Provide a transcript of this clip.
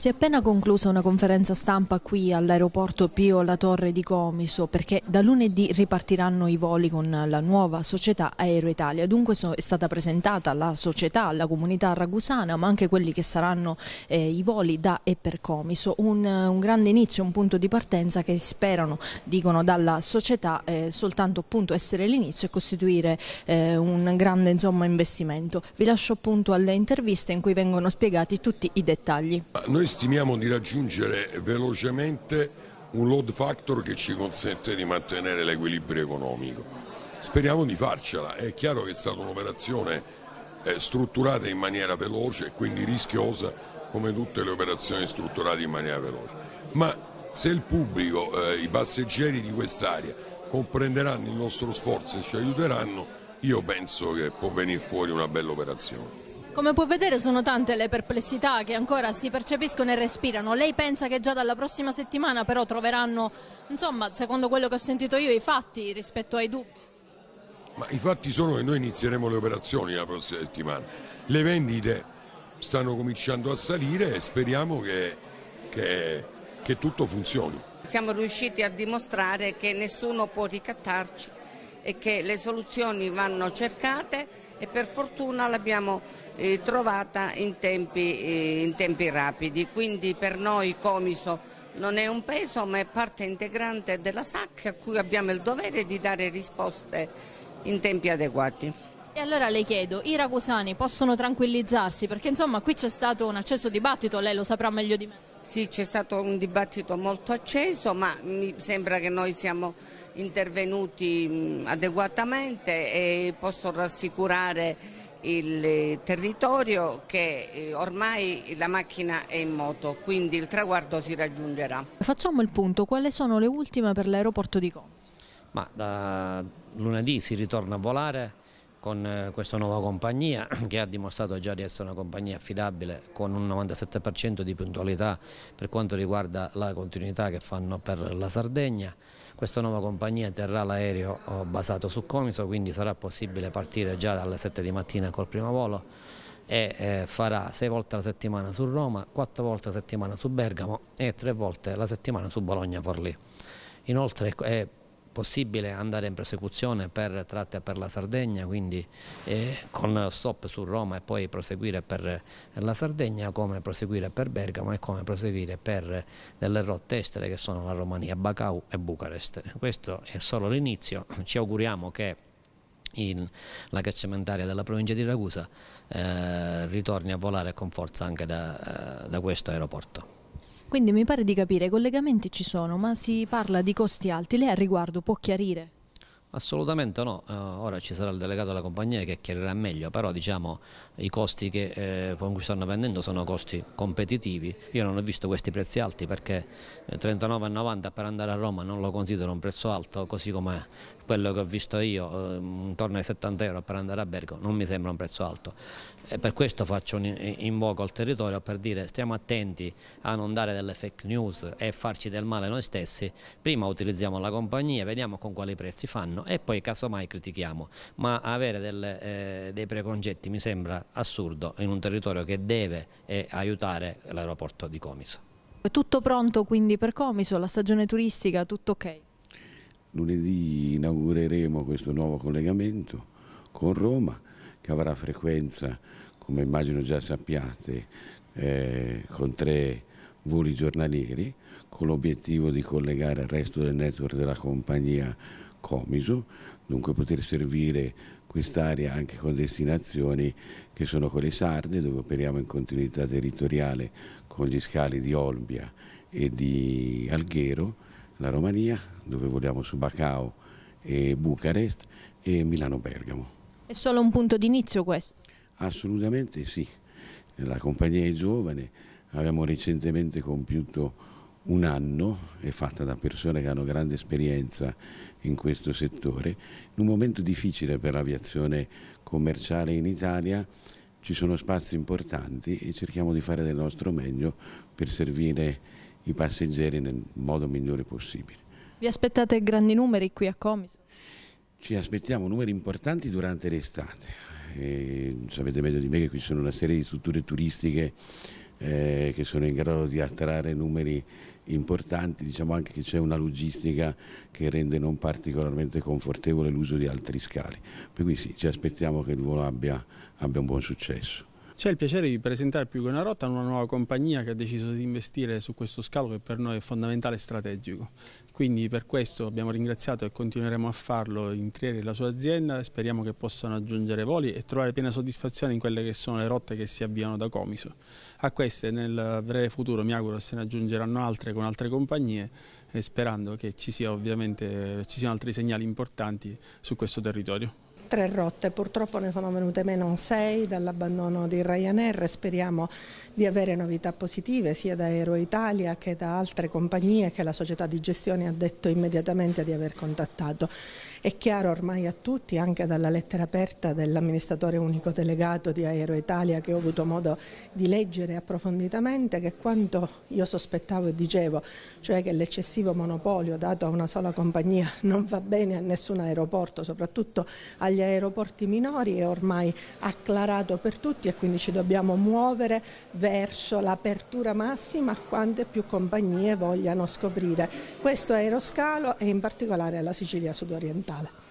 Si è appena conclusa una conferenza stampa qui all'aeroporto Pio La Torre di Comiso perché da lunedì ripartiranno i voli con la nuova società Aero Italia. Dunque è stata presentata la società la comunità ragusana ma anche quelli che saranno eh, i voli da e per Comiso. Un, un, grande inizio, un punto di partenza che sperano, dicono dalla società, eh, soltanto appunto essere l'inizio e costituire eh, un grande insomma, investimento. Vi lascio appunto alle interviste in cui vengono spiegati tutti i dettagli. Noi stimiamo di raggiungere velocemente un load factor che ci consente di mantenere l'equilibrio economico. Speriamo di farcela, è chiaro che è stata un'operazione eh, strutturata in maniera veloce e quindi rischiosa come tutte le operazioni strutturate in maniera veloce, ma se il pubblico, eh, i passeggeri di quest'area comprenderanno il nostro sforzo e ci aiuteranno, io penso che può venire fuori una bella operazione. Come può vedere sono tante le perplessità che ancora si percepiscono e respirano. Lei pensa che già dalla prossima settimana però troveranno, insomma, secondo quello che ho sentito io, i fatti rispetto ai dubbi? Ma i fatti sono che noi inizieremo le operazioni la prossima settimana. Le vendite stanno cominciando a salire e speriamo che, che, che tutto funzioni. Siamo riusciti a dimostrare che nessuno può ricattarci e che le soluzioni vanno cercate e per fortuna l'abbiamo eh, trovata in tempi, eh, in tempi rapidi. Quindi per noi Comiso non è un peso ma è parte integrante della SAC a cui abbiamo il dovere di dare risposte in tempi adeguati. E allora le chiedo, i ragusani possono tranquillizzarsi? Perché insomma qui c'è stato un acceso dibattito, lei lo saprà meglio di me. Sì, c'è stato un dibattito molto acceso, ma mi sembra che noi siamo intervenuti adeguatamente e posso rassicurare il eh, territorio che eh, ormai la macchina è in moto, quindi il traguardo si raggiungerà. Facciamo il punto, quali sono le ultime per l'aeroporto di Comiso? Ma da lunedì si ritorna a volare con eh, questa nuova compagnia che ha dimostrato già di essere una compagnia affidabile con un 97% di puntualità per quanto riguarda la continuità che fanno per la Sardegna. Questa nuova compagnia terrà l'aereo oh, basato su Comiso, quindi sarà possibile partire già dalle 7 di mattina col primo volo e eh, farà 6 volte alla settimana su Roma, 4 volte alla settimana su Bergamo e 3 volte alla settimana su Bologna-Forlì. Inoltre è ecco, eh, possibile andare in prosecuzione per tratte per la Sardegna, quindi eh, con stop su Roma e poi proseguire per la Sardegna, come proseguire per Bergamo e come proseguire per delle rotte estere che sono la Romania, Bacau e Bucarest. Questo è solo l'inizio, ci auguriamo che in, la cacciamentaria della provincia di Ragusa eh, ritorni a volare con forza anche da, eh, da questo aeroporto. Quindi mi pare di capire, i collegamenti ci sono, ma si parla di costi alti, lei al riguardo può chiarire? Assolutamente no, eh, ora ci sarà il delegato della compagnia che chiarirà meglio, però diciamo i costi che, eh, con cui stanno vendendo sono costi competitivi, io non ho visto questi prezzi alti perché 39,90 eh, per andare a Roma non lo considero un prezzo alto, così come quello che ho visto io, eh, intorno ai 70 euro per andare a Bergo, non mi sembra un prezzo alto. E per questo faccio un invoco al territorio per dire stiamo attenti a non dare delle fake news e farci del male noi stessi, prima utilizziamo la compagnia, vediamo con quali prezzi fanno meno e poi casomai critichiamo, ma avere delle, eh, dei preconcetti mi sembra assurdo in un territorio che deve eh, aiutare l'aeroporto di Comiso. È tutto pronto quindi per Comiso, la stagione turistica, tutto ok? Lunedì inaugureremo questo nuovo collegamento con Roma che avrà frequenza, come immagino già sappiate, eh, con tre voli giornalieri con l'obiettivo di collegare il resto del network della compagnia Comiso, dunque poter servire quest'area anche con destinazioni che sono quelle sarde, dove operiamo in continuità territoriale con gli scali di Olbia e di Alghero, la Romania, dove vogliamo su Bacao e Bucarest e Milano-Bergamo. È solo un punto d'inizio questo? Assolutamente sì. La compagnia è giovane, abbiamo recentemente compiuto un anno, è fatta da persone che hanno grande esperienza in questo settore, in un momento difficile per l'aviazione commerciale in Italia ci sono spazi importanti e cerchiamo di fare del nostro meglio per servire i passeggeri nel modo migliore possibile. Vi aspettate grandi numeri qui a Comis? Ci aspettiamo numeri importanti durante l'estate. Sapete meglio di me che qui ci sono una serie di strutture turistiche eh, che sono in grado di attrarre numeri importanti, diciamo anche che c'è una logistica che rende non particolarmente confortevole l'uso di altri scali. Per cui sì, ci aspettiamo che il volo abbia, abbia un buon successo. C'è il piacere di presentare più che una rotta una nuova compagnia che ha deciso di investire su questo scalo che per noi è fondamentale e strategico. Quindi per questo abbiamo ringraziato e continueremo a farlo in Trieri e la sua azienda. Speriamo che possano aggiungere voli e trovare piena soddisfazione in quelle che sono le rotte che si avviano da Comiso. A queste nel breve futuro mi auguro se ne aggiungeranno altre con altre compagnie eh, sperando che ci, sia ci siano altri segnali importanti su questo territorio tre rotte, purtroppo ne sono venute meno sei dall'abbandono di Ryanair, speriamo di avere novità positive sia da Aero Italia che da altre compagnie che la società di gestione ha detto immediatamente di aver contattato. È chiaro ormai a tutti, anche dalla lettera aperta dell'amministratore unico delegato di Aero Italia che ho avuto modo di leggere approfonditamente, che quanto io sospettavo e dicevo, cioè che l'eccessivo monopolio dato a una sola compagnia non va bene a nessun aeroporto, soprattutto agli agli aeroporti minori è ormai acclarato per tutti e quindi ci dobbiamo muovere verso l'apertura massima a quante più compagnie vogliano scoprire questo aeroscalo e in particolare la Sicilia sudorientale.